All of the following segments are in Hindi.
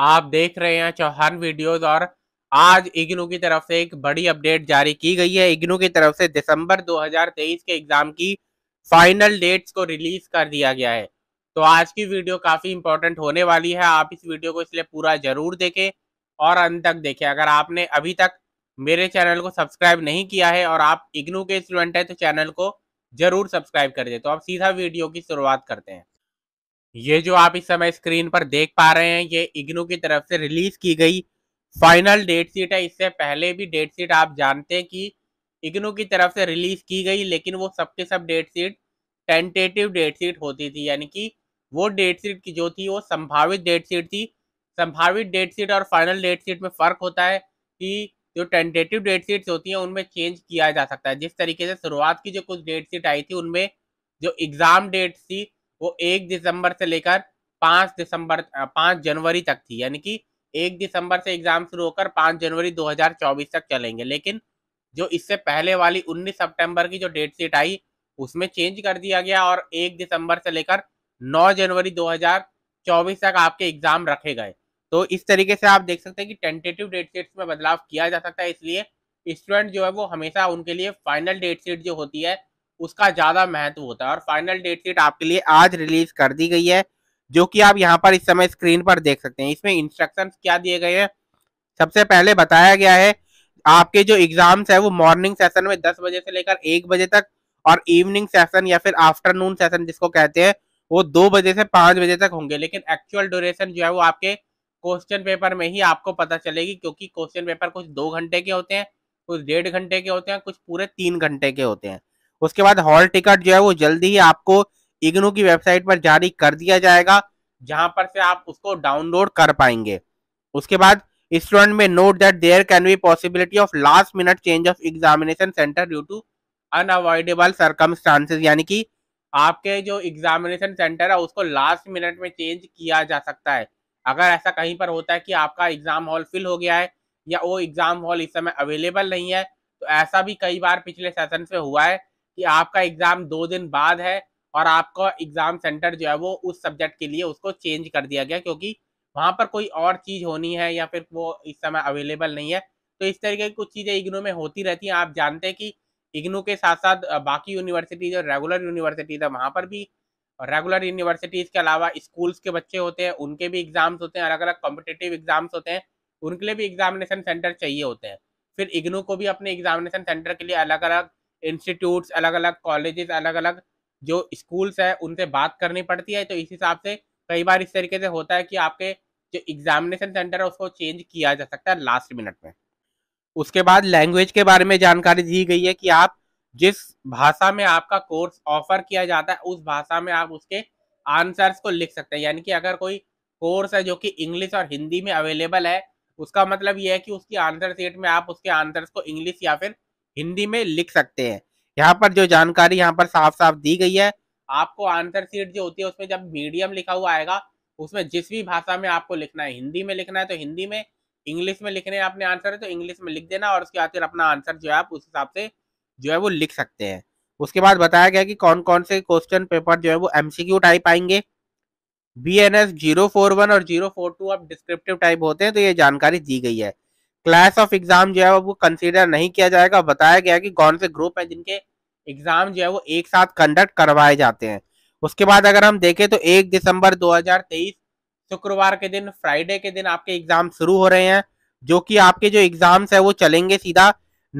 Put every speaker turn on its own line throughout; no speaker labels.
आप देख रहे हैं चौहान वीडियोस और आज इग्नू की तरफ से एक बड़ी अपडेट जारी की गई है इग्नू की तरफ से दिसंबर 2023 के एग्जाम की फाइनल डेट्स को रिलीज कर दिया गया है तो आज की वीडियो काफ़ी इंपॉर्टेंट होने वाली है आप इस वीडियो को इसलिए पूरा जरूर देखें और अंत तक देखें अगर आपने अभी तक मेरे चैनल को सब्सक्राइब नहीं किया है और आप इग्नू के स्टूडेंट हैं तो चैनल को जरूर सब्सक्राइब कर दे तो आप सीधा वीडियो की शुरुआत करते हैं ये जो आप इस समय स्क्रीन पर देख पा रहे हैं ये इग्नू की तरफ से रिलीज की गई फाइनल डेट शीट है इससे पहले भी डेट शीट आप जानते हैं कि इग्नू की तरफ से रिलीज की गई लेकिन वो सबके सब date sheet tentative date sheet होती थी यानी कि वो डेट शीट की जो थी वो संभावित डेट शीट थी संभावित डेट शीट और फाइनल डेट शीट में फ़र्क होता है कि जो टेंटेटिव डेट शीट होती हैं उनमें चेंज किया जा सकता है जिस तरीके से शुरुआत की जो कुछ डेट शीट आई थी उनमें जो एग्ज़ाम डेट थी वो एक दिसंबर से लेकर पाँच दिसंबर पाँच जनवरी तक थी यानी कि एक दिसंबर से एग्जाम शुरू होकर पाँच जनवरी 2024 तक चलेंगे लेकिन जो इससे पहले वाली 19 सितंबर की जो डेट शीट आई उसमें चेंज कर दिया गया और एक दिसंबर से लेकर 9 जनवरी 2024 तक आपके एग्जाम रखे गए तो इस तरीके से आप देख सकते हैं कि टेंटेटिव डेट शीट्स में बदलाव किया जा सकता है इसलिए स्टूडेंट जो है वो हमेशा उनके लिए फाइनल डेट शीट जो होती है उसका ज्यादा महत्व होता है और फाइनल डेट शीट आपके लिए आज रिलीज कर दी गई है जो कि आप यहाँ पर इस समय स्क्रीन पर देख सकते हैं इसमें इंस्ट्रक्शन क्या दिए गए हैं सबसे पहले बताया गया है आपके जो एग्जाम्स है वो मॉर्निंग सेशन में दस बजे से लेकर एक बजे तक और इवनिंग सेशन या फिर आफ्टरनून सेशन जिसको कहते हैं वो दो बजे से पांच बजे तक होंगे लेकिन एक्चुअल ड्यूरेशन जो है वो आपके क्वेश्चन पेपर में ही आपको पता चलेगी क्योंकि क्वेश्चन पेपर कुछ दो घंटे के होते हैं कुछ डेढ़ घंटे के होते हैं कुछ पूरे तीन घंटे के होते हैं उसके बाद हॉल टिकट जो है वो जल्दी ही आपको इग्नू की वेबसाइट पर जारी कर दिया जाएगा जहां पर से आप उसको डाउनलोड कर पाएंगे उसके बाद स्टूडेंट में note that there can be possibility of last minute change of examination centre due to unavoidable circumstances यानी कि आपके जो एग्जामिनेशन सेंटर है उसको लास्ट मिनट में चेंज किया जा सकता है अगर ऐसा कहीं पर होता है कि आपका एग्जाम हॉल फिल हो गया है या वो एग्जाम हॉल इस समय अवेलेबल नहीं है तो ऐसा भी कई बार पिछले सेशन से हुआ है कि आपका एग्जाम दो दिन बाद है और आपका एग्जाम सेंटर जो है वो उस सब्जेक्ट के लिए उसको चेंज कर दिया गया क्योंकि वहाँ पर कोई और चीज़ होनी है या फिर वो इस समय अवेलेबल नहीं है तो इस तरीके की कुछ चीज़ें इग्नू में होती रहती हैं आप जानते हैं कि इग्नू के साथ साथ बाकी यूनिवर्सिटीज़ और रेगुलर यूनिवर्सिटीज़ है वहाँ पर भी रेगुलर यूनिवर्सिटीज़ के अलावा स्कूल्स के बच्चे होते हैं उनके भी एग्ज़ाम्स होते हैं अलग अलग कॉम्पिटेटिव एग्ज़ाम्स होते हैं उनके लिए भी एग्जामिनेशन सेंटर चाहिए होते हैं फिर इग्नू को भी अपने एग्जामिनेशन सेंटर के लिए अलग अलग इंस्टीट्यूट्स अलग अलग कॉलेजेस अलग अलग जो स्कूल्स हैं उनसे बात करनी पड़ती है तो इस हिसाब से कई बार इस तरीके से होता है कि आपके जो एग्जामिनेशन सेंटर है उसको चेंज किया जा सकता है लास्ट मिनट में उसके बाद लैंग्वेज के बारे में जानकारी दी गई है कि आप जिस भाषा में आपका कोर्स ऑफर किया जाता है उस भाषा में आप उसके आंसर्स को लिख सकते हैं यानी कि अगर कोई कोर्स है जो कि इंग्लिश और हिंदी में अवेलेबल है उसका मतलब यह है कि उसकी आंसर सेट में आप उसके आंसर्स को इंग्लिश या फिर हिंदी में लिख सकते हैं यहाँ पर जो जानकारी यहाँ पर साफ साफ दी गई है आपको आंसर सीट जो होती है उसमें जब मीडियम लिखा हुआ आएगा उसमें जिस भी भाषा में आपको लिखना है हिंदी में लिखना है तो हिंदी में इंग्लिश में लिखने आपने आंसर है तो इंग्लिश में लिख देना और उसके बाद फिर अपना आंसर जो है आप उस हिसाब से जो है वो लिख सकते हैं उसके बाद बताया गया कि कौन कौन से क्वेश्चन पेपर जो है वो एमसीक्यू टाइप आएंगे B N S zero four one और जीरो फोर टू अब डिस्क्रिप्टिव टाइप होते हैं तो ये जानकारी दी गई है क्लास ऑफ एग्जाम जो है वो कंसीडर नहीं किया जाएगा बताया गया कि कौन से ग्रुप है जिनके एग्जाम जो है वो एक साथ कंडक्ट करवाए जाते हैं उसके बाद अगर हम देखें तो एक दिसंबर 2023 शुक्रवार के दिन फ्राइडे के दिन आपके एग्जाम शुरू हो रहे हैं जो कि आपके जो एग्जाम्स है वो चलेंगे सीधा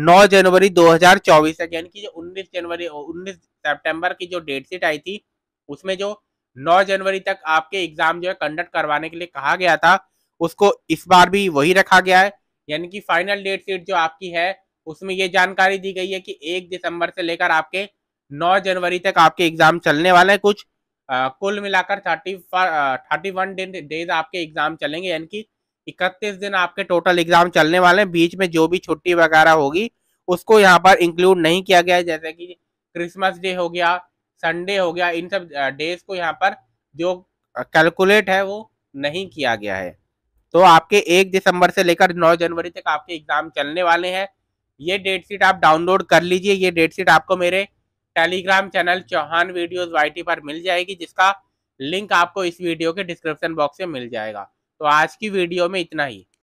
9 जनवरी 2024 तक यानी कि जो 19 जनवरी 19 सितंबर की जो डेट शीट आई थी उसमें जो 9 जनवरी तक आपके एग्जाम जो है कंडक्ट करवाने के लिए कहा गया था उसको इस बार भी वही रखा गया है यानी कि फाइनल डेट शीट जो आपकी है उसमें ये जानकारी दी गई है कि एक दिसंबर से लेकर आपके नौ जनवरी तक आपके एग्जाम चलने वाले हैं कुछ आ, कुल मिलाकर थर्टी थर्टी वन डेज आपके एग्जाम चलेंगे यानी कि इकतीस दिन आपके टोटल एग्जाम चलने वाले हैं बीच में जो भी छुट्टी वगैरह होगी उसको यहाँ पर इंक्लूड नहीं किया गया है जैसे कि क्रिसमस डे हो गया संडे हो गया इन सब डेज को यहाँ पर जो कैलकुलेट है वो नहीं किया गया है तो आपके एक दिसंबर से लेकर नौ जनवरी तक आपके एग्जाम चलने वाले हैं ये डेट शीट आप डाउनलोड कर लीजिए ये डेट शीट आपको मेरे Telegram channel Chauhan videos Y पर मिल जाएगी जिसका लिंक आपको इस वीडियो के डिस्क्रिप्शन बॉक्स में मिल जाएगा तो आज की वीडियो में इतना ही